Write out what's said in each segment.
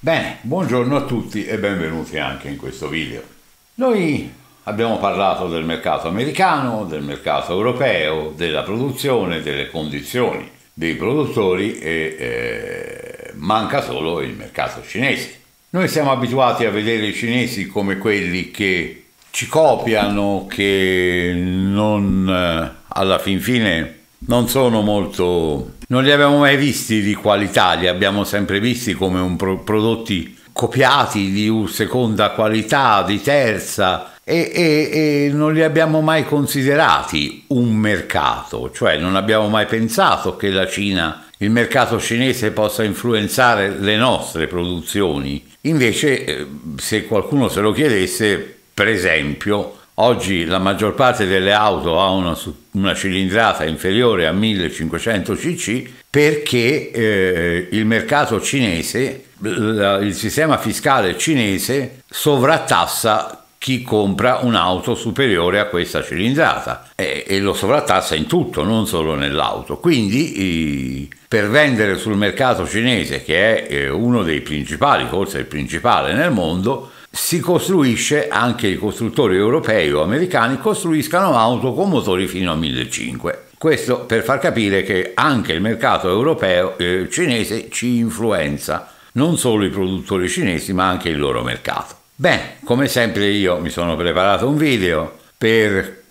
Bene, buongiorno a tutti e benvenuti anche in questo video. Noi abbiamo parlato del mercato americano, del mercato europeo, della produzione, delle condizioni dei produttori e eh, manca solo il mercato cinese. Noi siamo abituati a vedere i cinesi come quelli che ci copiano, che non eh, alla fin fine non sono molto... non li abbiamo mai visti di qualità, li abbiamo sempre visti come un pro- prodotti copiati di seconda qualità, di terza, e, e, e, non li abbiamo mai considerati un mercato, cioè non abbiamo mai pensato che la Cina, il mercato cinese possa influenzare le nostre produzioni. Invece, eh, se qualcuno se lo chiedesse, per esempio, Oggi la maggior parte delle auto ha una, una cilindrata inferiore a 1500 cc perché eh, il mercato cinese, il sistema fiscale cinese sovrattassa chi compra un'auto superiore a questa cilindrata e, e lo sovrattassa in tutto, non solo nell'auto. Quindi i, per vendere sul mercato cinese, che è eh, uno dei principali, forse il principale nel mondo, si costruisce, anche i costruttori europei o americani costruiscano auto con motori fino a 1500. Questo per far capire che anche il mercato europeo eh, cinese ci influenza, non solo i produttori cinesi ma anche il loro mercato. Beh, come sempre io mi sono preparato un video per,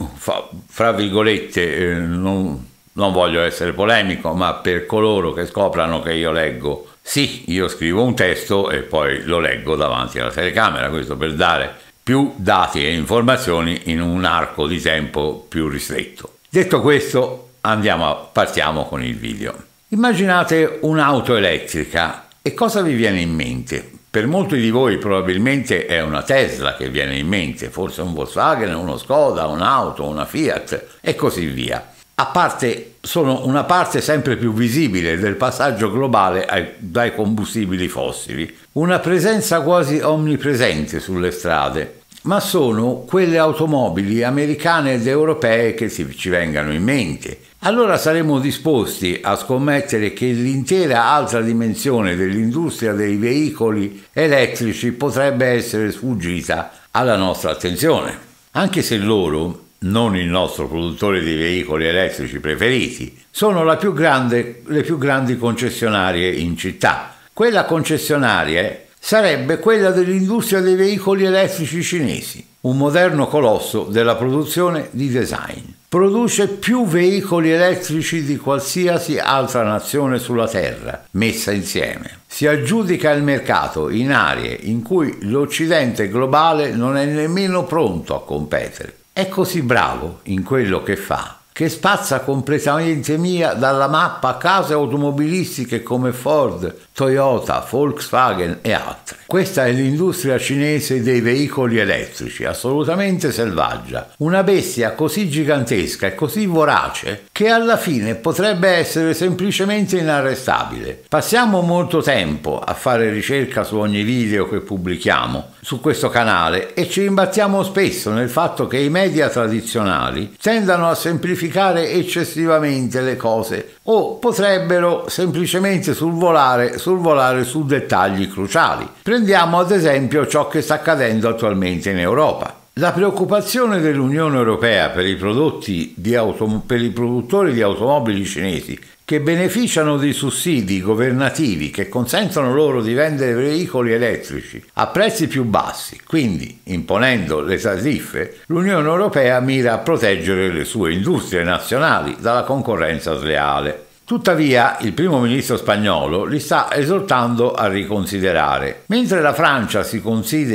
fra virgolette, eh, non non voglio essere polemico, ma per coloro che scoprano che io leggo, sì, io scrivo un testo e poi lo leggo davanti alla telecamera, questo per dare più dati e informazioni in un arco di tempo più ristretto. Detto questo, andiamo a, partiamo con il video. Immaginate un'auto elettrica e cosa vi viene in mente? Per molti di voi probabilmente è una Tesla che viene in mente, forse un Volkswagen, uno Skoda, un'auto, una Fiat e così via a parte, sono una parte sempre più visibile del passaggio globale ai, dai combustibili fossili, una presenza quasi omnipresente sulle strade, ma sono quelle automobili americane ed europee che si, ci vengano in mente. Allora saremo disposti a scommettere che l'intera altra dimensione dell'industria dei veicoli elettrici potrebbe essere sfuggita alla nostra attenzione, anche se loro non il nostro produttore di veicoli elettrici preferiti, sono più grande, le più grandi concessionarie in città. Quella concessionaria sarebbe quella dell'industria dei veicoli elettrici cinesi, un moderno colosso della produzione di design. Produce più veicoli elettrici di qualsiasi altra nazione sulla Terra messa insieme. Si aggiudica il mercato in aree in cui l'Occidente globale non è nemmeno pronto a competere è così bravo in quello che fa che spazza completamente via dalla mappa case automobilistiche come Ford, Toyota, Volkswagen e altre. Questa è l'industria cinese dei veicoli elettrici, assolutamente selvaggia, una bestia così gigantesca e così vorace che alla fine potrebbe essere semplicemente inarrestabile. Passiamo molto tempo a fare ricerca su ogni video che pubblichiamo su questo canale e ci imbattiamo spesso nel fatto che i media tradizionali tendano a semplificare complicare eccessivamente le cose o potrebbero semplicemente survolare, survolare su dettagli cruciali. Prendiamo ad esempio ciò che sta accadendo attualmente in Europa. La preoccupazione dell'Unione Europea per i, auto, per i, produttori di automobili cinesi che beneficiano di sussidi governativi che consentono loro di vendere veicoli elettrici a prezzi più bassi, quindi imponendo le tariffe, l'Unione Europea mira a proteggere le sue industrie nazionali dalla concorrenza sleale. Tuttavia il primo ministro spagnolo li sta esortando a riconsiderare. Mentre la Francia si,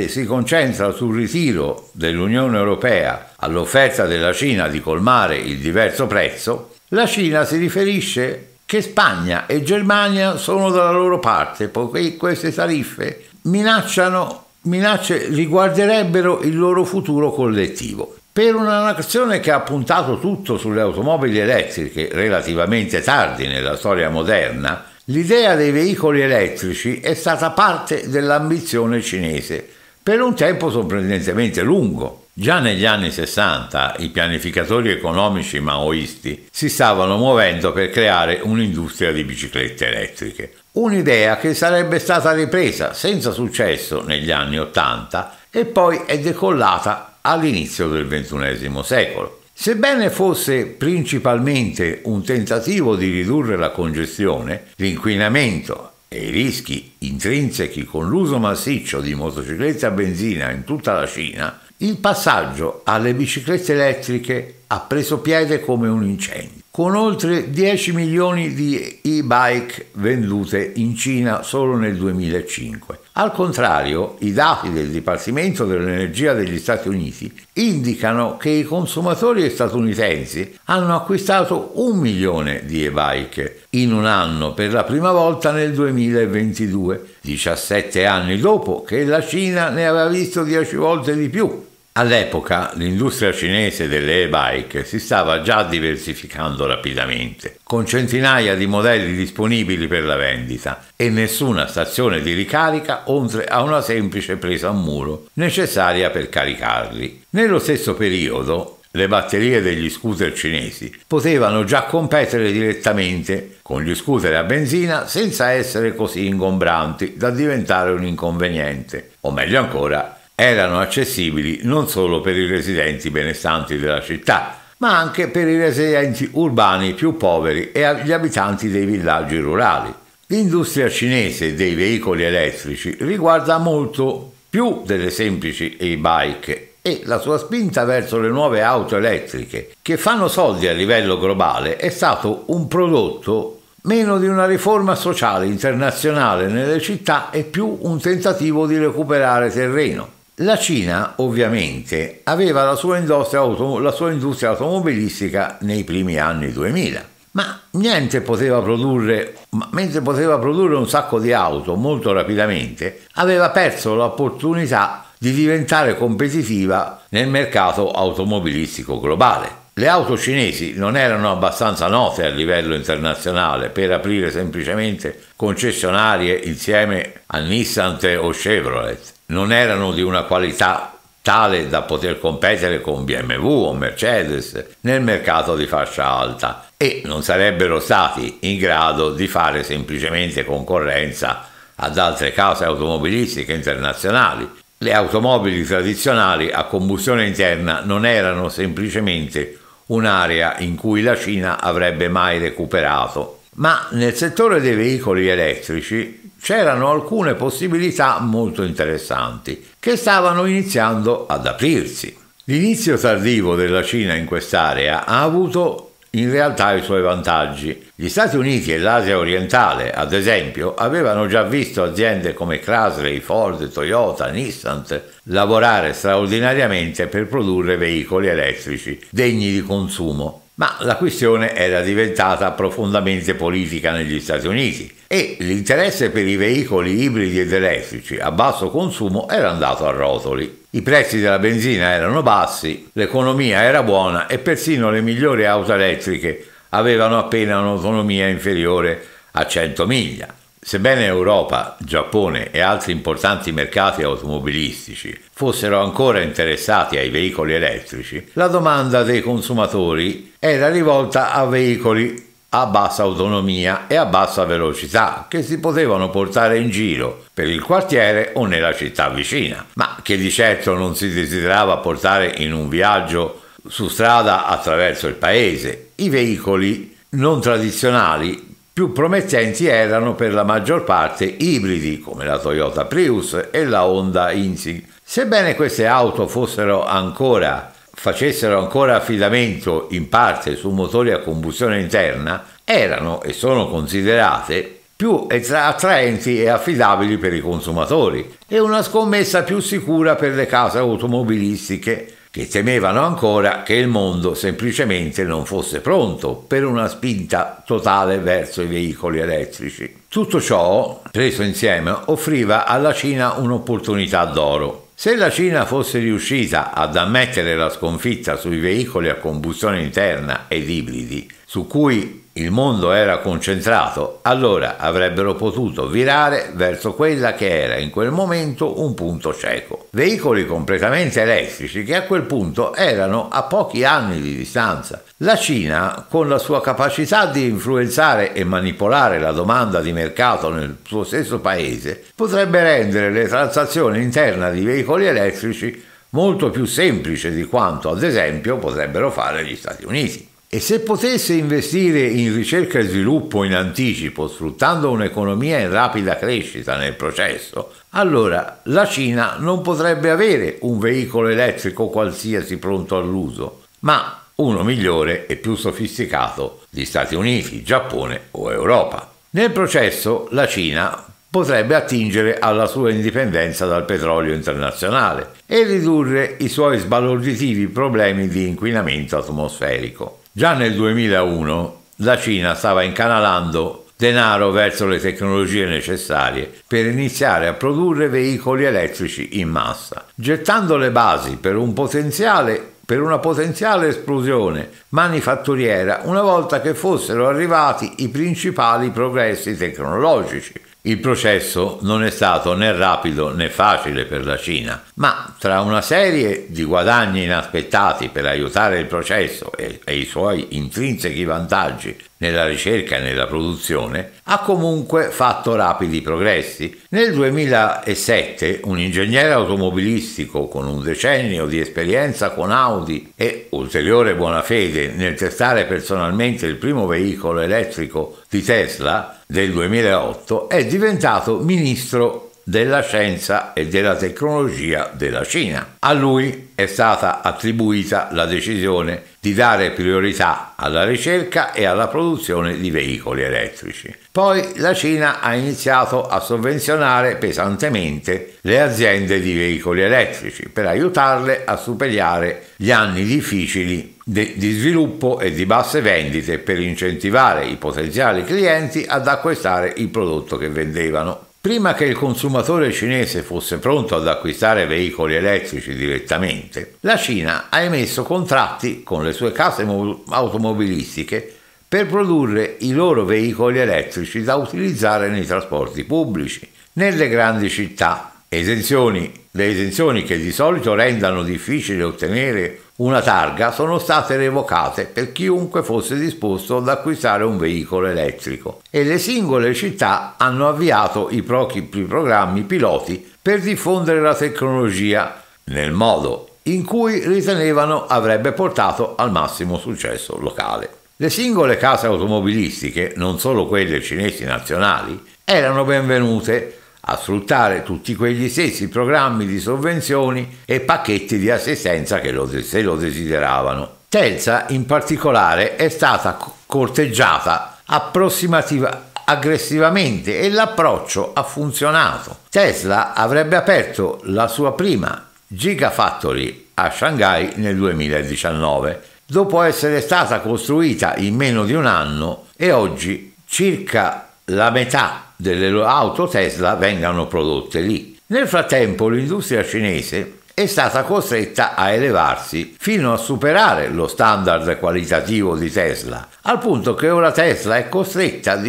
si, concentra sul ritiro dell'Unione Europea all'offerta della Cina di colmare il diverso prezzo, la Cina si riferisce che Spagna e Germania sono dalla loro parte, poiché queste tariffe minacciano minacce riguarderebbero il loro futuro collettivo per una nazione che ha puntato tutto sulle automobili elettriche relativamente tardi nella storia moderna, l'idea dei veicoli elettrici è stata parte dell'ambizione cinese per un tempo sorprendentemente lungo. Già negli anni 60 i pianificatori economici maoisti si stavano muovendo per creare un'industria di biciclette elettriche, un'idea che sarebbe stata ripresa senza successo negli anni 80 e poi è decollata all'inizio del XXI secolo. Sebbene fosse principalmente un tentativo di ridurre la congestione, l'inquinamento e i rischi intrinsechi con l'uso massiccio di motociclette a benzina in tutta la Cina, il passaggio alle biciclette elettriche ha preso piede come un incendio, con oltre 10 milioni di e-bike vendute in Cina solo nel 2005 al contrario, i dati del Dipartimento dell'Energia degli Stati Uniti indicano che i consumatori statunitensi hanno acquistato un milione di e-bike in un anno per la prima volta nel 2022, 17 anni dopo che la Cina ne aveva visto 10 volte di più. All'epoca l'industria cinese delle e-bike si stava già diversificando rapidamente, con centinaia di modelli disponibili per la vendita e nessuna stazione di ricarica oltre a una semplice presa a muro necessaria per caricarli. Nello stesso periodo le batterie degli scooter cinesi potevano già competere direttamente con gli scooter a benzina senza essere così ingombranti da diventare un inconveniente, o meglio ancora erano accessibili non solo per i residenti benestanti della città, ma anche per i residenti urbani più poveri e gli abitanti dei villaggi rurali. L'industria cinese dei veicoli elettrici riguarda molto più delle semplici e-bike e la sua spinta verso le nuove auto elettriche, che fanno soldi a livello globale, è stato un prodotto meno di una riforma sociale internazionale nelle città e più un tentativo di recuperare terreno. La Cina ovviamente aveva la sua, la sua industria, automobilistica nei primi anni 2000, ma niente poteva produrre, mentre poteva produrre un sacco di auto molto rapidamente, aveva perso l'opportunità di diventare competitiva nel mercato automobilistico globale. Le auto cinesi non erano abbastanza note a livello internazionale per aprire semplicemente concessionarie insieme a Nissan o Chevrolet non erano di una qualità tale da poter competere con BMW o Mercedes nel mercato di fascia alta e non sarebbero stati in grado di fare semplicemente concorrenza ad altre case automobilistiche internazionali. Le automobili tradizionali a combustione interna non erano semplicemente un'area in cui la Cina avrebbe mai recuperato ma nel settore dei veicoli elettrici c'erano alcune possibilità molto interessanti che stavano iniziando ad aprirsi. L'inizio tardivo della Cina in quest'area ha avuto in realtà i suoi vantaggi. Gli Stati Uniti e l'Asia orientale, ad esempio, avevano già visto aziende come Chrysler, Ford, Toyota, Nissan lavorare straordinariamente per produrre veicoli elettrici degni di consumo ma la questione era diventata profondamente politica negli Stati Uniti e l'interesse per i veicoli ibridi ed elettrici a basso consumo era andato a rotoli. I prezzi della benzina erano bassi, l'economia era buona e persino le migliori auto elettriche avevano appena un'autonomia inferiore a 100 miglia. Sebbene Europa, Giappone e altri importanti mercati automobilistici fossero ancora interessati ai veicoli elettrici, la domanda dei consumatori era rivolta a veicoli a bassa autonomia e a bassa velocità che si potevano portare in giro per il quartiere o nella città vicina, ma che di certo non si desiderava portare in un viaggio su strada attraverso il paese. I veicoli non tradizionali più promettenti erano per la maggior parte ibridi come la Toyota Prius e la Honda Insignia. Sebbene queste auto fossero ancora facessero ancora affidamento in parte su motori a combustione interna, erano e sono considerate più attraenti e affidabili per i consumatori e una scommessa più sicura per le case automobilistiche che temevano ancora che il mondo semplicemente non fosse pronto per una spinta totale verso i veicoli elettrici. Tutto ciò, preso insieme, offriva alla Cina un'opportunità d'oro. Se la Cina fosse riuscita ad ammettere la sconfitta sui veicoli a combustione interna ed ibridi, su cui il mondo era concentrato, allora avrebbero potuto virare verso quella che era in quel momento un punto cieco. Veicoli completamente elettrici che a quel punto erano a pochi anni di distanza. La Cina, con la sua capacità di influenzare e manipolare la domanda di mercato nel suo stesso paese, potrebbe rendere le transazioni interne di veicoli elettrici molto più semplice di quanto ad esempio potrebbero fare gli Stati Uniti. E se potesse investire in ricerca e sviluppo in anticipo, sfruttando un'economia in rapida crescita nel processo, allora la Cina non potrebbe avere un veicolo elettrico qualsiasi pronto all'uso, ma uno migliore e più sofisticato di Stati Uniti, Giappone o Europa. Nel processo la Cina potrebbe attingere alla sua indipendenza dal petrolio internazionale e ridurre i suoi sbalorditivi problemi di inquinamento atmosferico. Già nel 2001 la Cina stava incanalando denaro verso le tecnologie necessarie per iniziare a produrre veicoli elettrici in massa, gettando le basi per, un per una potenziale esplosione manifatturiera una volta che fossero arrivati i principali progressi tecnologici il processo non è stato né rapido né facile per la Cina, ma tra una serie di guadagni inaspettati per aiutare il processo e, e i suoi intrinsechi vantaggi nella ricerca e nella produzione, ha comunque fatto rapidi progressi. Nel 2007 un ingegnere automobilistico con un decennio di esperienza con Audi e ulteriore buona fede nel testare personalmente il primo veicolo elettrico di Tesla del 2008 è diventato ministro della scienza e della tecnologia della Cina. A lui è stata attribuita la decisione di dare priorità alla ricerca e alla produzione di veicoli elettrici. Poi la Cina ha iniziato a sovvenzionare pesantemente le aziende di veicoli elettrici per aiutarle a superare gli anni difficili di sviluppo e di basse vendite per incentivare i potenziali clienti ad acquistare il prodotto che vendevano. Prima che il consumatore cinese fosse pronto ad acquistare veicoli elettrici direttamente, la Cina ha emesso contratti con le sue case automobilistiche per produrre i loro veicoli elettrici da utilizzare nei trasporti pubblici, nelle grandi città. Esenzioni, le esenzioni che di solito rendano difficile ottenere una targa sono state revocate per chiunque fosse disposto ad acquistare un veicolo elettrico e le singole città hanno avviato i propri programmi piloti per diffondere la tecnologia nel modo in cui ritenevano avrebbe portato al massimo successo locale. Le singole case automobilistiche, non solo quelle cinesi nazionali, erano benvenute a sfruttare tutti quegli stessi programmi di sovvenzioni e pacchetti di assistenza che lo, se lo desideravano. Telsa in particolare è stata corteggiata approssimativa aggressivamente e l'approccio ha funzionato. Tesla avrebbe aperto la sua prima Gigafactory a Shanghai nel 2019, dopo essere stata costruita in meno di un anno e oggi circa la metà delle auto Tesla vengano prodotte lì. Nel frattempo l'industria cinese è stata costretta a elevarsi fino a superare lo standard qualitativo di Tesla, al punto che ora Tesla è costretta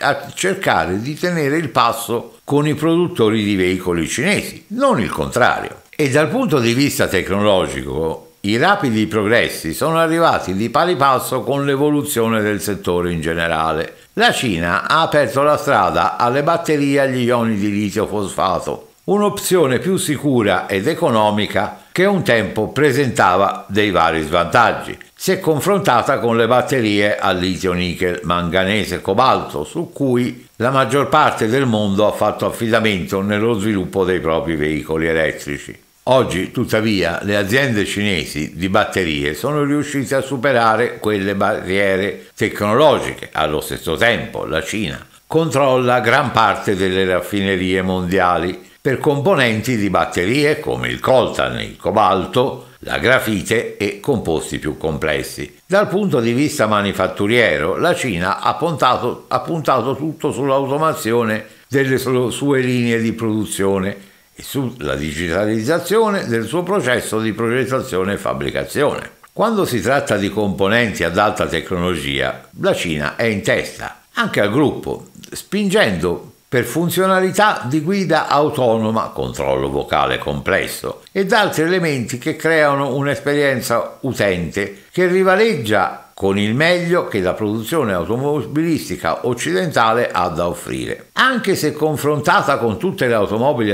a cercare di tenere il passo con i produttori di veicoli cinesi, non il contrario. E dal punto di vista tecnologico, i rapidi progressi sono arrivati di pari passo con l'evoluzione del settore in generale. La Cina ha aperto la strada alle batterie agli ioni di litio fosfato, un'opzione più sicura ed economica che un tempo presentava dei vari svantaggi. Si è confrontata con le batterie a litio, nickel, manganese e cobalto, su cui la maggior parte del mondo ha fatto affidamento nello sviluppo dei propri veicoli elettrici. Oggi, tuttavia, le aziende cinesi di batterie sono riuscite a superare quelle barriere tecnologiche. Allo stesso tempo, la Cina controlla gran parte delle raffinerie mondiali per componenti di batterie come il coltan, il cobalto, la grafite e composti più complessi. Dal punto di vista manifatturiero, la Cina ha puntato, ha puntato tutto sull'automazione delle sue linee di produzione sulla digitalizzazione del suo processo di progettazione e fabbricazione. Quando si tratta di componenti ad alta tecnologia, la Cina è in testa, anche al gruppo, spingendo per funzionalità di guida autonoma, controllo vocale complesso ed altri elementi che creano un'esperienza utente che rivaleggia con il meglio che la produzione automobilistica occidentale ha da offrire. Anche se confrontata con tutte le automobili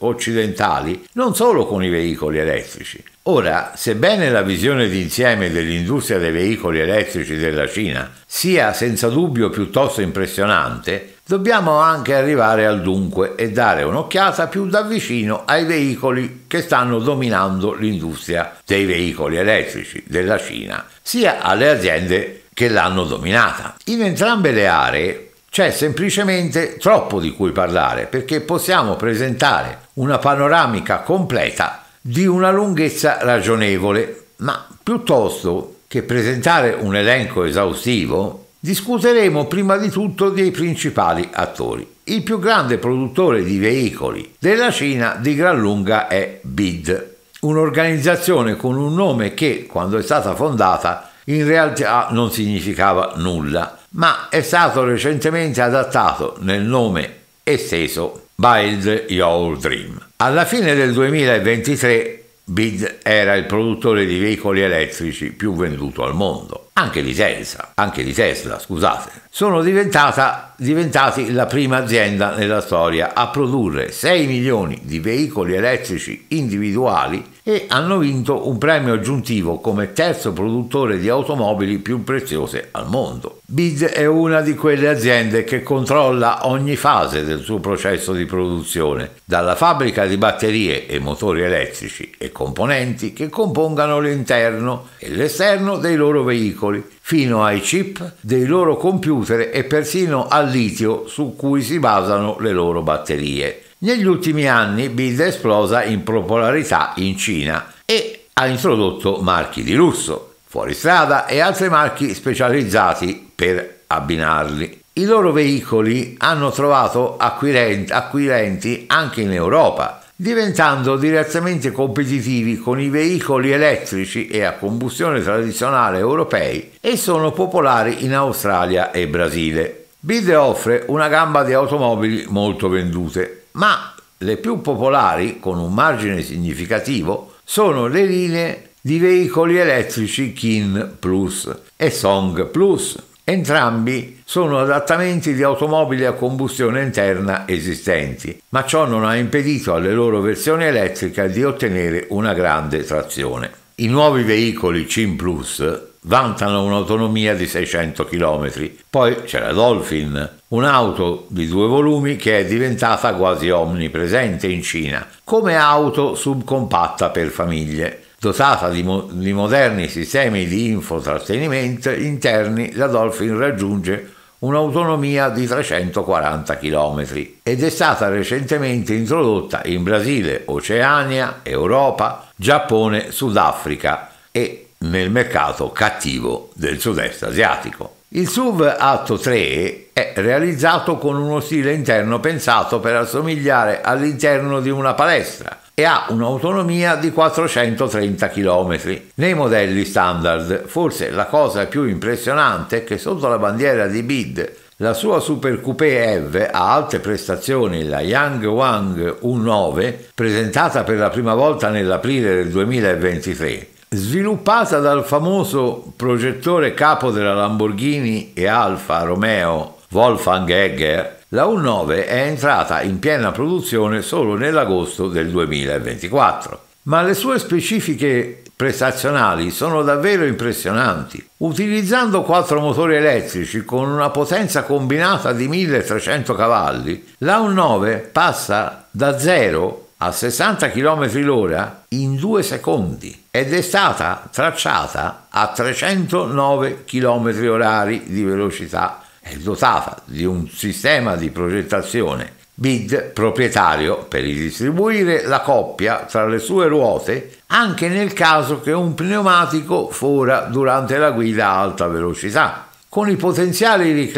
occidentali, non solo con i veicoli elettrici. Ora, sebbene la visione d'insieme dell'industria dei veicoli elettrici della Cina sia senza dubbio piuttosto impressionante, dobbiamo anche arrivare al dunque e dare un'occhiata più da vicino ai veicoli che stanno dominando l'industria dei veicoli elettrici della Cina, sia alle aziende che l'hanno dominata. In entrambe le aree c'è semplicemente troppo di cui parlare perché possiamo presentare una panoramica completa di una lunghezza ragionevole, ma piuttosto che presentare un elenco esaustivo Discuteremo prima di tutto dei principali attori. Il più grande produttore di veicoli della Cina di gran lunga è BID, un'organizzazione con un nome che, quando è stata fondata, in realtà non significava nulla, ma è stato recentemente adattato nel nome esteso Build Your Dream. Alla fine del 2023 BID era il produttore di veicoli elettrici più venduto al mondo anche di Tesla, anche di Tesla, scusate, sono diventati la prima azienda nella storia a produrre 6 milioni di veicoli elettrici individuali e hanno vinto un premio aggiuntivo come terzo produttore di automobili più preziose al mondo. BID è una di quelle aziende che controlla ogni fase del suo processo di produzione, dalla fabbrica di batterie e motori elettrici e componenti che compongano l'interno e l'esterno dei loro veicoli piccoli, fino ai chip dei loro computer e persino al litio su cui si basano le loro batterie. Negli ultimi anni Bild è esplosa in popolarità in Cina e ha introdotto marchi di lusso, fuoristrada e altri marchi specializzati per abbinarli. I loro veicoli hanno trovato acquirenti anche in Europa diventando direttamente competitivi con i veicoli elettrici e a combustione tradizionale europei e sono popolari in Australia e Brasile. Bide offre una gamba di automobili molto vendute, ma le più popolari, con un margine significativo, sono le linee di veicoli elettrici Kin Plus e Song Plus, entrambi sono adattamenti di automobili a combustione interna esistenti, ma ciò non ha impedito alle loro versioni elettriche di ottenere una grande trazione. I nuovi veicoli CIM Plus vantano un'autonomia di 600 km. Poi c'è la Dolphin, un'auto di due volumi che è diventata quasi omnipresente in Cina, come auto subcompatta per famiglie. Dotata di, mo- di moderni sistemi di infotrattenimento interni, la Dolphin raggiunge un'autonomia di 340 km ed è stata recentemente introdotta in Brasile, Oceania, Europa, Giappone, Sudafrica e nel mercato cattivo del sud-est asiatico. Il SUV Atto 3 è realizzato con uno stile interno pensato per assomigliare all'interno di una palestra e ha un'autonomia di 430 km. Nei modelli standard, forse la cosa più impressionante è che sotto la bandiera di BID la sua Super Coupé EV ha alte prestazioni, la Yang Wang U9, presentata per la prima volta nell'aprile del 2023. Sviluppata dal famoso progettore capo della Lamborghini e Alfa Romeo Wolfgang Egger, la U9 è entrata in piena produzione solo nell'agosto del 2024, ma le sue specifiche prestazionali sono davvero impressionanti. Utilizzando quattro motori elettrici con una potenza combinata di 1300 cavalli, la U9 passa da 0 a 60 km h in 2 secondi ed è stata tracciata a 309 km h di velocità dotata di un sistema di progettazione BID proprietario per ridistribuire la coppia tra le sue ruote anche nel caso che un pneumatico fora durante la guida a alta velocità, con i potenziali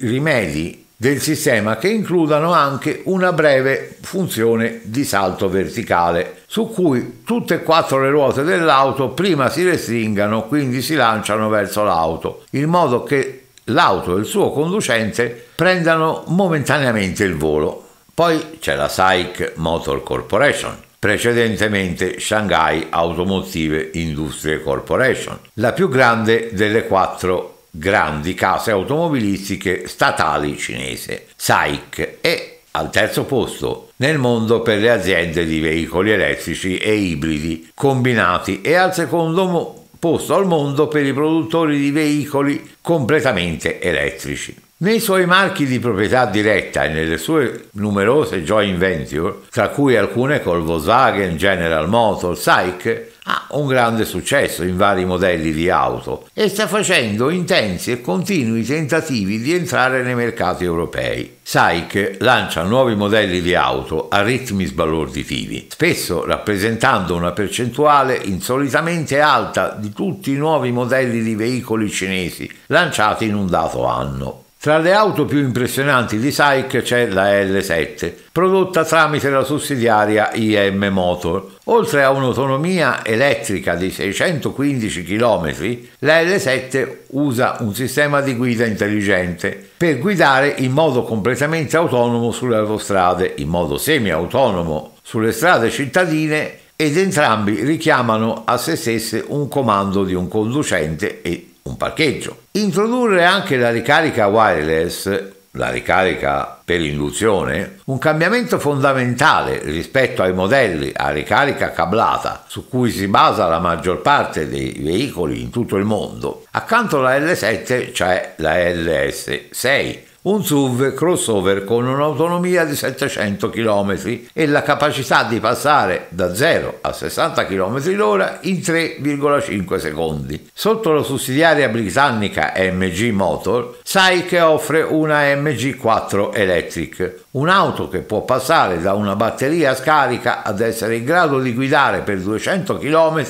rimedi del sistema che includano anche una breve funzione di salto verticale su cui tutte e quattro le ruote dell'auto prima si restringano quindi si lanciano verso l'auto in modo che l'auto e il suo conducente prendano momentaneamente il volo. Poi c'è la SAIC Motor Corporation, precedentemente Shanghai Automotive Industry Corporation, la più grande delle quattro grandi case automobilistiche statali cinese, SAIC, è al terzo posto nel mondo per le aziende di veicoli elettrici e ibridi combinati e al secondo posto al mondo per i produttori di veicoli completamente elettrici. Nei suoi marchi di proprietà diretta e nelle sue numerose joint venture, tra cui alcune col Volkswagen, General Motors, SAIC, ha un grande successo in vari modelli di auto e sta facendo intensi e continui tentativi di entrare nei mercati europei. SAIC lancia nuovi modelli di auto a ritmi sbalorditivi, spesso rappresentando una percentuale insolitamente alta di tutti i nuovi modelli di veicoli cinesi lanciati in un dato anno. Tra le auto più impressionanti di SAIC c'è la L7, prodotta tramite la sussidiaria IM Motor. Oltre a un'autonomia elettrica di 615 km, la L7 usa un sistema di guida intelligente per guidare in modo completamente autonomo sulle autostrade, in modo semi-autonomo sulle strade cittadine ed entrambi richiamano a se stesse un comando di un conducente e un parcheggio. Introdurre anche la ricarica wireless la ricarica per induzione, un cambiamento fondamentale rispetto ai modelli a ricarica cablata su cui si basa la maggior parte dei veicoli in tutto il mondo. Accanto alla L7 c'è la LS6 un SUV crossover con un'autonomia di 700 km e la capacità di passare da 0 a 60 km h in 3,5 secondi. Sotto la sussidiaria britannica MG Motor, SAIC offre una MG4 Electric, Un'auto che può passare da una batteria scarica ad essere in grado di guidare per 200 km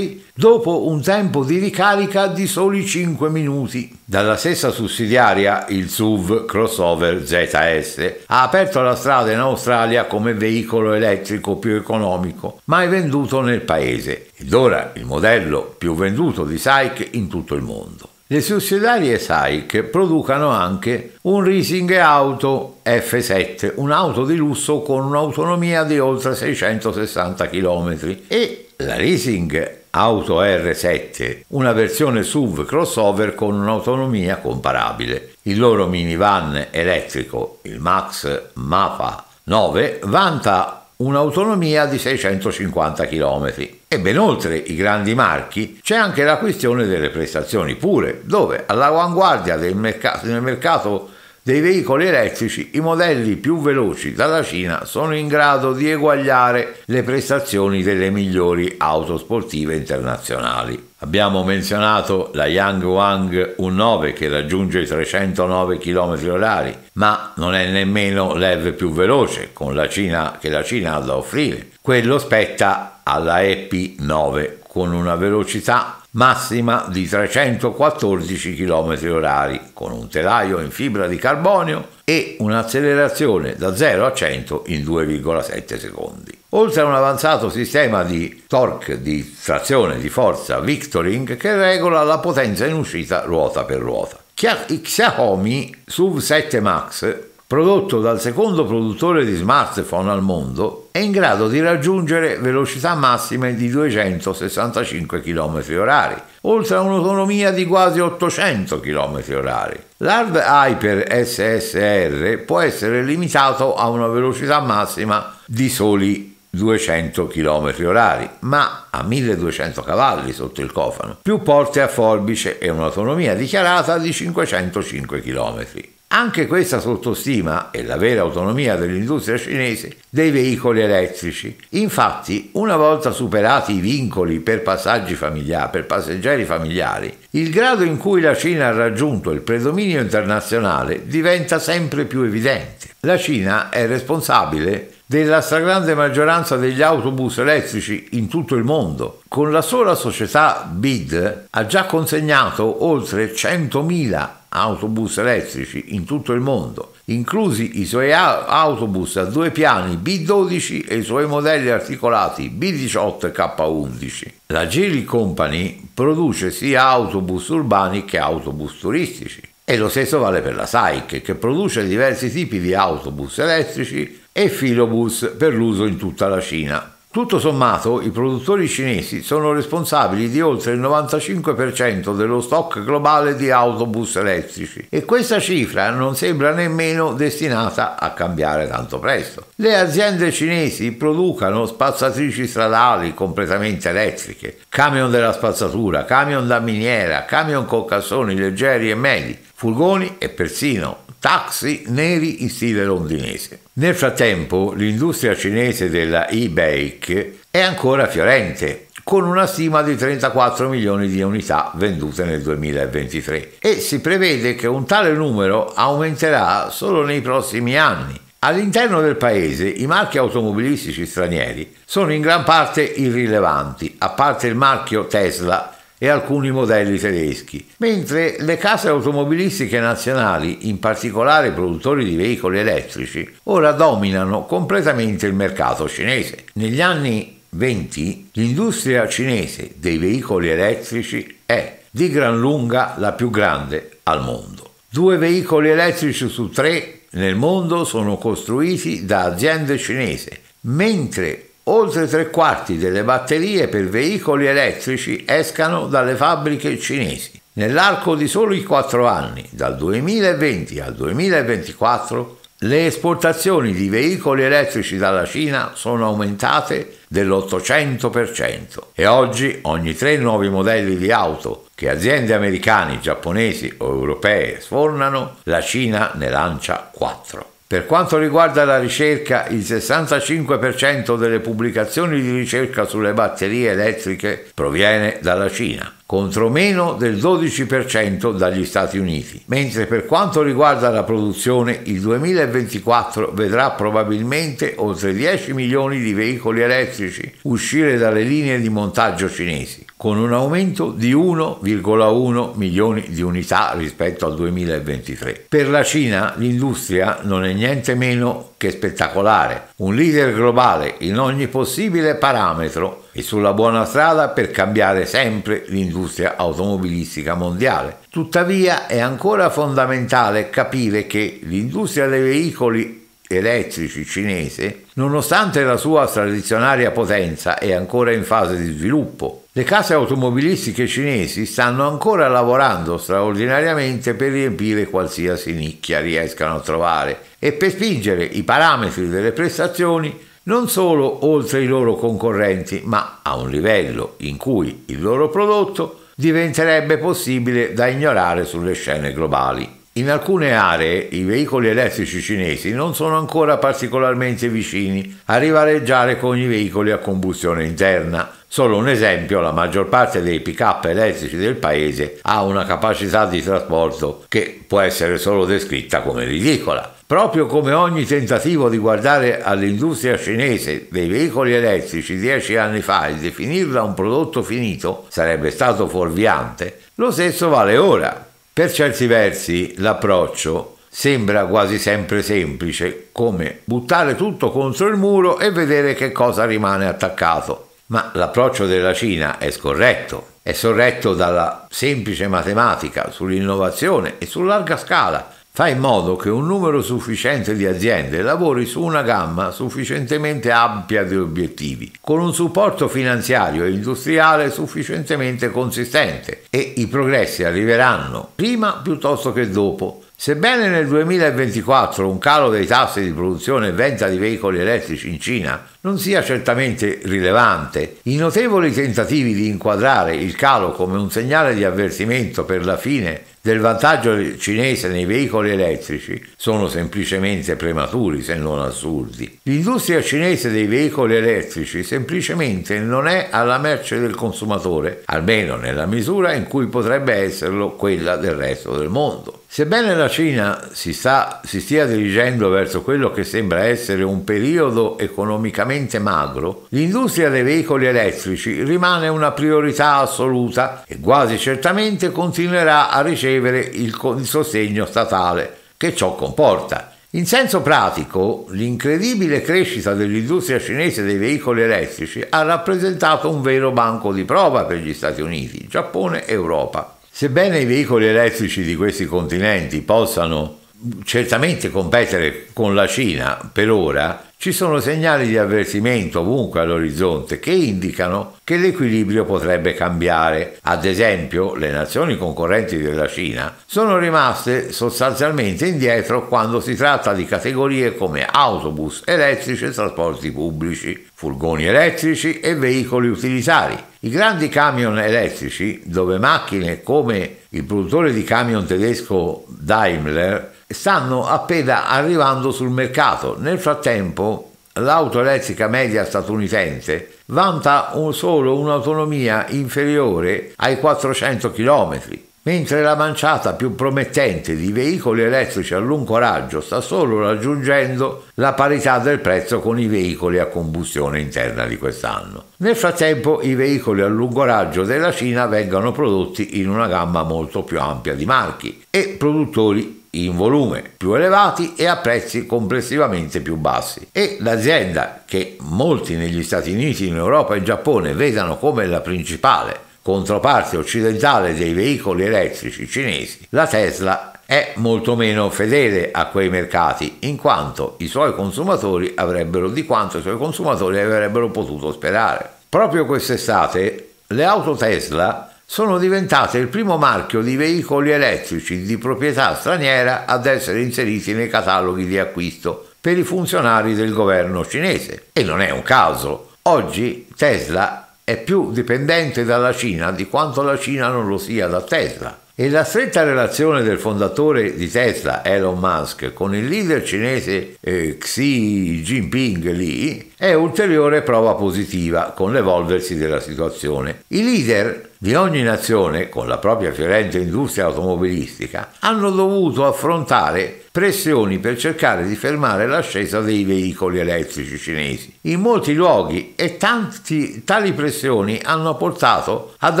dopo un tempo di ricarica di soli 5 minuti. Dalla stessa sussidiaria il SUV crossover ZS ha aperto la strada in Australia come veicolo elettrico più economico mai venduto nel paese ed ora il modello più venduto di SAIC in tutto il mondo. Le sussidiarie SAIC producano anche un Racing Auto F7, un'auto di lusso con un'autonomia di oltre 660 km e la Racing Auto R7, una versione SUV crossover con un'autonomia comparabile. Il loro minivan elettrico, il Max Mapa 9, vanta un'autonomia di 650 km e ben oltre i grandi marchi c'è anche la questione delle prestazioni pure, dove all'avanguardia del mercato, nel mercato dei veicoli elettrici i modelli più veloci dalla Cina sono in grado di eguagliare le prestazioni delle migliori auto sportive internazionali. Abbiamo menzionato la Yang Yangwang 19 che raggiunge i 309 km/h, ma non è nemmeno l'EV più veloce con la Cina, che la Cina ha da offrire. Quello spetta alla EP 9 con una velocità massima di 314 km/h con un telaio in fibra di carbonio e un'accelerazione da 0 a 100 in 2,7 secondi. Oltre a un avanzato sistema di torque di trazione di forza Victoring che regola la potenza in uscita ruota per ruota. Xiaomi SUV 7 Max prodotto dal secondo produttore di smartphone al mondo, è in grado di raggiungere velocità massime di 265 km/h, oltre a un'autonomia di quasi 800 km/h. L'Hard Hyper SSR può essere limitato a una velocità massima di soli 200 km/h, ma a 1200 cavalli sotto il cofano, più porte a forbice e un'autonomia dichiarata di 505 km. Anche questa sottostima è la vera autonomia dell'industria cinese dei veicoli elettrici. Infatti, una volta superati i vincoli per, familiari, per passeggeri familiari, il grado in cui la Cina ha raggiunto il predominio internazionale diventa sempre più evidente. La Cina è responsabile della stragrande maggioranza degli autobus elettrici in tutto il mondo. Con la sola società BID ha già consegnato oltre 100.000 autobus elettrici in tutto il mondo, inclusi i suoi autobus a due piani B12 e i suoi modelli articolati B18 e K11. La Gili Company produce sia autobus urbani che autobus turistici. E lo stesso vale per la SAIC, che produce diversi tipi di autobus elettrici e filobus per l'uso in tutta la Cina, tutto sommato, i produttori cinesi sono responsabili di oltre il 95% dello stock globale di autobus elettrici e questa cifra non sembra nemmeno destinata a cambiare tanto presto. Le aziende cinesi producano spazzatrici stradali completamente elettriche, camion della spazzatura, camion da miniera, camion con cassoni leggeri e medi, furgoni e persino taxi neri in stile londinese. Nel frattempo l'industria cinese della e-bake è ancora fiorente con una stima di 34 milioni di unità vendute nel 2023 e si prevede che un tale numero aumenterà solo nei prossimi anni. All'interno del paese i marchi automobilistici stranieri sono in gran parte irrilevanti, a parte il marchio Tesla e alcuni modelli tedeschi, mentre le case automobilistiche nazionali, in particolare produttori di veicoli elettrici, ora dominano completamente il mercato cinese. Negli anni 20 l'industria cinese dei veicoli elettrici è di gran lunga la più grande al mondo. Due veicoli elettrici su tre nel mondo sono costruiti da aziende cinese, mentre oltre tre quarti delle batterie per veicoli elettrici escano dalle fabbriche cinesi. Nell'arco di soli quattro anni, dal 2020 al 2024, le esportazioni di veicoli elettrici dalla Cina sono aumentate dell'800% e oggi ogni tre nuovi modelli di auto che aziende americane, giapponesi o europee sfornano, la Cina ne lancia quattro. Per quanto riguarda la ricerca, il 65% delle pubblicazioni di ricerca sulle batterie elettriche proviene dalla Cina, contro meno del 12% dagli Stati Uniti, mentre per quanto riguarda la produzione il 2024 vedrà probabilmente oltre 10 milioni di veicoli elettrici uscire dalle linee di montaggio cinesi con un aumento di 1,1 milioni di unità rispetto al 2023. Per la Cina l'industria non è niente meno che spettacolare, un leader globale in ogni possibile parametro e sulla buona strada per cambiare sempre l'industria automobilistica mondiale. Tuttavia è ancora fondamentale capire che l'industria dei veicoli elettrici cinese, nonostante la sua tradizionaria potenza, è ancora in fase di sviluppo le case automobilistiche cinesi stanno ancora lavorando straordinariamente per riempire qualsiasi nicchia riescano a trovare e per spingere i parametri delle prestazioni non solo oltre i loro concorrenti, ma a un livello in cui il loro prodotto diventerebbe possibile da ignorare sulle scene globali. In alcune aree i veicoli elettrici cinesi non sono ancora particolarmente vicini a rivaleggiare con i veicoli a combustione interna, Solo un esempio, la maggior parte dei pick-up elettrici del paese ha una capacità di trasporto che può essere solo descritta come ridicola. Proprio come ogni tentativo di guardare all'industria cinese dei veicoli elettrici dieci anni fa e definirla un prodotto finito sarebbe stato fuorviante, lo stesso vale ora. Per certi versi l'approccio sembra quasi sempre semplice, come buttare tutto contro il muro e vedere che cosa rimane attaccato. Ma l'approccio della Cina è scorretto, è sorretto dalla semplice matematica sull'innovazione e su larga scala. Fa in modo che un numero sufficiente di aziende lavori su una gamma sufficientemente ampia di obiettivi, con un supporto finanziario e industriale sufficientemente consistente e i progressi arriveranno prima piuttosto che dopo Sebbene nel 2024 un calo dei tassi di produzione e venta di veicoli elettrici in Cina non sia certamente rilevante, i notevoli tentativi di inquadrare il calo come un segnale di avvertimento per la fine del vantaggio cinese nei veicoli elettrici sono semplicemente prematuri se non assurdi. L'industria cinese dei veicoli elettrici semplicemente non è alla merce del consumatore, almeno nella misura in cui potrebbe esserlo quella del resto del mondo. Sebbene la Cina si, sta, si stia dirigendo verso quello che sembra essere un periodo economicamente magro, l'industria dei veicoli elettrici rimane una priorità assoluta e quasi certamente continuerà a ricevere ricevere il, il sostegno statale che ciò comporta. In senso pratico, l'incredibile crescita dell'industria cinese dei veicoli elettrici ha rappresentato un vero banco di prova per gli Stati Uniti, Giappone e Europa. Sebbene i veicoli elettrici di questi continenti possano certamente competere con la Cina per ora, ci sono segnali di avvertimento ovunque all'orizzonte che indicano che l'equilibrio potrebbe cambiare. Ad esempio, le nazioni concorrenti della Cina sono rimaste sostanzialmente indietro quando si tratta di categorie come autobus elettrici e trasporti pubblici, furgoni elettrici e veicoli utilitari. I grandi camion elettrici, dove macchine come il produttore di camion tedesco Daimler stanno appena arrivando sul mercato. Nel frattempo l'auto elettrica media statunitense vanta un solo un'autonomia inferiore ai 400 km, mentre la manciata più promettente di veicoli elettrici a lungo raggio sta solo raggiungendo la parità del prezzo con i veicoli a combustione interna di quest'anno. Nel frattempo i veicoli a lungo raggio della Cina vengono prodotti in una gamma molto più ampia di marchi e produttori in volume più elevati e a prezzi complessivamente più bassi. E l'azienda che molti negli Stati Uniti, in Europa e in Giappone vedano come la principale controparte occidentale dei veicoli elettrici cinesi, la Tesla è molto meno fedele a quei mercati, in quanto i suoi consumatori avrebbero di quanto i suoi consumatori avrebbero potuto sperare. Proprio quest'estate le auto Tesla sono diventate il primo marchio di veicoli elettrici di proprietà straniera ad essere inseriti nei cataloghi di acquisto per i funzionari del governo cinese. E non è un caso. Oggi Tesla è più dipendente dalla Cina di quanto la Cina non lo sia da Tesla e la stretta relazione del fondatore di Tesla, Elon Musk, con il leader cinese eh, Xi Jinping Li è ulteriore prova positiva con l'evolversi della situazione. I leader di ogni nazione, con la propria fiorente industria automobilistica, hanno dovuto affrontare pressioni per cercare di fermare l'ascesa dei veicoli elettrici cinesi. In molti luoghi e tanti, tali pressioni hanno portato ad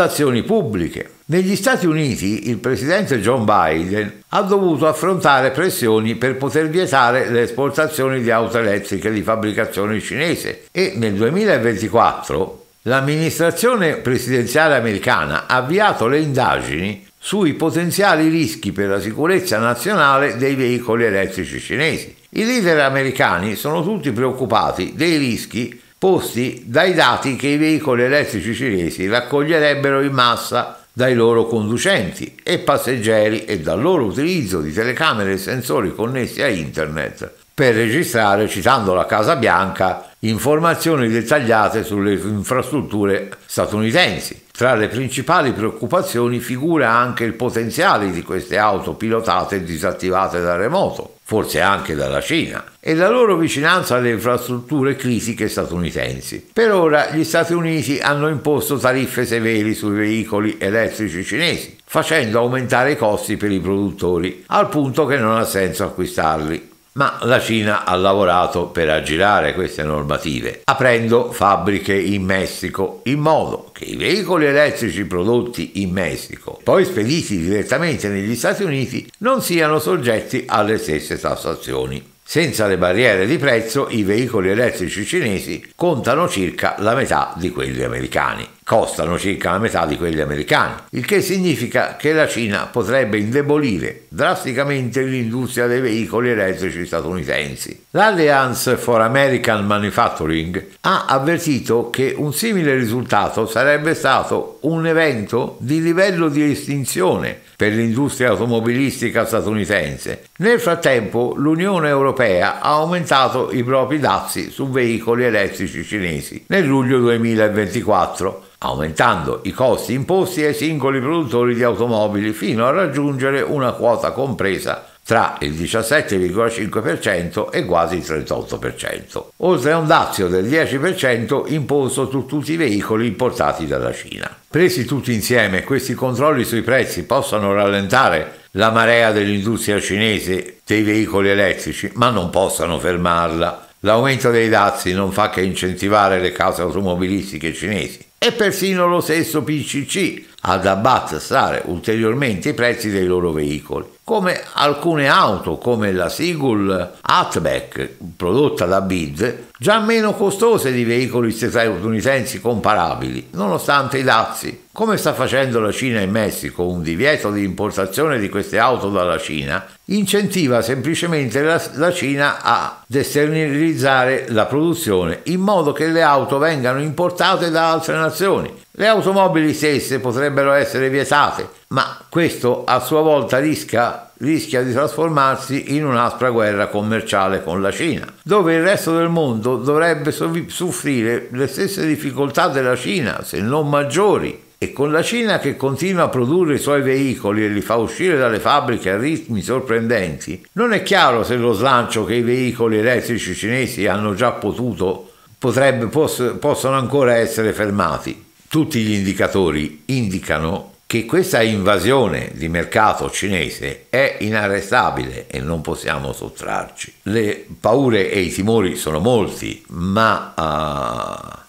azioni pubbliche, negli Stati Uniti il presidente John Biden ha dovuto affrontare pressioni per poter vietare le esportazioni di auto elettriche di fabbricazione cinese e nel 2024 l'amministrazione presidenziale americana ha avviato le indagini sui potenziali rischi per la sicurezza nazionale dei veicoli elettrici cinesi. I leader americani sono tutti preoccupati dei rischi posti dai dati che i veicoli elettrici cinesi raccoglierebbero in massa dai loro conducenti e passeggeri e dal loro utilizzo di telecamere e sensori connessi a internet per registrare, citando la Casa Bianca, informazioni dettagliate sulle infrastrutture statunitensi. Tra le principali preoccupazioni figura anche il potenziale di queste auto pilotate e disattivate da remoto forse anche dalla Cina, e la loro vicinanza alle infrastrutture critiche statunitensi. Per ora gli Stati Uniti hanno imposto tariffe severe sui veicoli elettrici cinesi, facendo aumentare i costi per i produttori, al punto che non ha senso acquistarli ma la Cina ha lavorato per aggirare queste normative, aprendo fabbriche in Messico in modo che i veicoli elettrici prodotti in Messico, poi spediti direttamente negli Stati Uniti, non siano soggetti alle stesse tassazioni. Senza le barriere di prezzo, i veicoli elettrici cinesi contano circa la metà di quelli americani costano circa la metà di quelli americani, il che significa che la Cina potrebbe indebolire drasticamente l'industria dei veicoli elettrici statunitensi. L'Alliance for American Manufacturing ha avvertito che un simile risultato sarebbe stato un evento di livello di estinzione per l'industria automobilistica statunitense. Nel frattempo l'Unione Europea ha aumentato i propri dazi su veicoli elettrici cinesi nel luglio 2024 aumentando i costi imposti ai singoli produttori di automobili fino a raggiungere una quota compresa tra il 17,5% e quasi il 38%, oltre a un dazio del 10% imposto su tutti i veicoli importati dalla Cina. Presi tutti insieme, questi controlli sui prezzi possono rallentare la marea dell'industria cinese dei veicoli elettrici, ma non possono fermarla. L'aumento dei dazi non fa che incentivare le case automobilistiche cinesi, e persino lo stesso PCC ad abbassare ulteriormente i prezzi dei loro veicoli. Come alcune auto, come la Sigul Hatchback prodotta da BID, già meno costose di veicoli statunitensi comparabili, nonostante i dazi. Come sta facendo la Cina e il Messico, un divieto di importazione di queste auto dalla Cina incentiva semplicemente la, la Cina a esternalizzare la produzione in modo che le auto vengano importate da altre nazioni, le automobili stesse potrebbero essere vietate, ma questo a sua volta rischia, rischia, di trasformarsi in un'aspra guerra commerciale con la Cina, dove il resto del mondo dovrebbe soffrire le stesse difficoltà della Cina, se non maggiori. E con la Cina che continua a produrre i suoi veicoli e li fa uscire dalle fabbriche a ritmi sorprendenti, non è chiaro se lo slancio che i veicoli elettrici cinesi hanno già potuto potrebbe, poss- possono ancora essere fermati tutti gli indicatori indicano che questa invasione di mercato cinese è inarrestabile e non possiamo sottrarci. Le paure e i timori sono molti, ma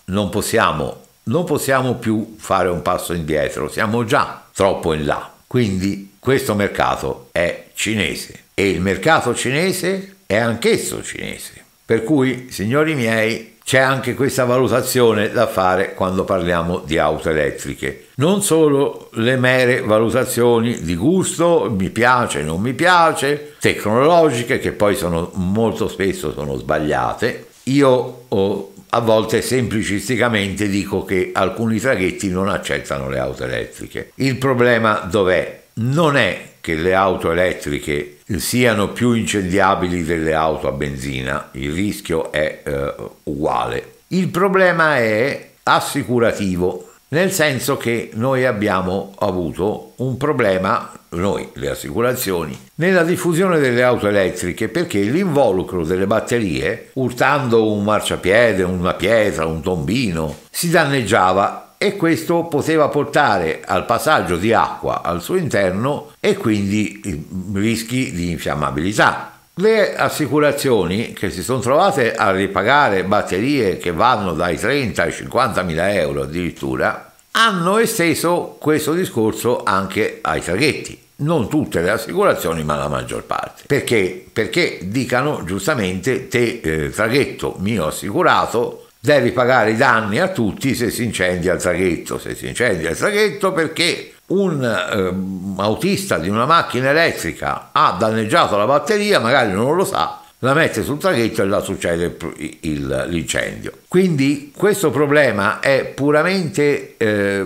uh, non, possiamo, non possiamo più fare un passo indietro, siamo già troppo in là. Quindi questo mercato è cinese e il mercato cinese è anch'esso cinese. Per cui, signori miei, c'è anche questa valutazione da fare quando parliamo di auto elettriche. Non solo le mere valutazioni di gusto, mi piace, non mi piace, tecnologiche che poi sono, molto spesso sono sbagliate. Io oh, a volte semplicisticamente dico che alcuni traghetti non accettano le auto elettriche. Il problema dov'è? Non è che le auto elettriche siano più incendiabili delle auto a benzina, il rischio è eh, uguale. Il problema è assicurativo, nel senso che noi abbiamo avuto un problema, noi le assicurazioni, nella diffusione delle auto elettriche perché l'involucro delle batterie, urtando un marciapiede, una pietra, un tombino, si danneggiava e questo poteva portare al passaggio di acqua al suo interno e quindi rischi di infiammabilità. Le assicurazioni che si sono trovate a ripagare batterie che vanno dai 30 ai 50 mila euro addirittura hanno esteso questo discorso anche ai traghetti. Non tutte le assicurazioni, ma la maggior parte. Perché? Perché dicano giustamente te eh, traghetto mio assicurato devi pagare i danni a tutti se si incendia il traghetto, se si incendia il traghetto perché un eh, autista di una macchina elettrica ha danneggiato la batteria, magari non lo sa, la mette sul traghetto e là succede il, il, l'incendio. Quindi questo problema è puramente eh,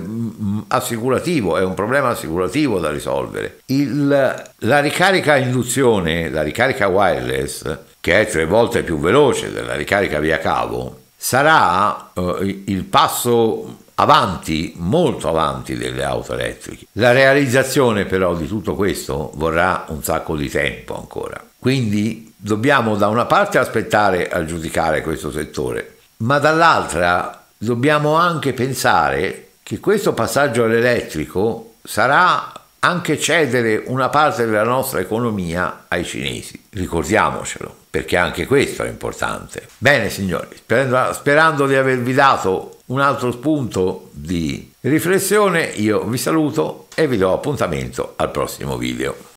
assicurativo, è un problema assicurativo da risolvere. Il, la ricarica a induzione, la ricarica wireless, che è tre volte più veloce della ricarica via cavo, sarà eh, il passo avanti, molto avanti delle auto elettriche. La realizzazione però di tutto questo vorrà un sacco di tempo ancora. Quindi dobbiamo da una parte aspettare a giudicare questo settore, ma dall'altra dobbiamo anche pensare che questo passaggio all'elettrico sarà anche cedere una parte della nostra economia ai cinesi, ricordiamocelo, perché anche questo è importante. Bene signori, sperando di avervi dato un altro spunto di riflessione, io vi saluto e vi do appuntamento al prossimo video.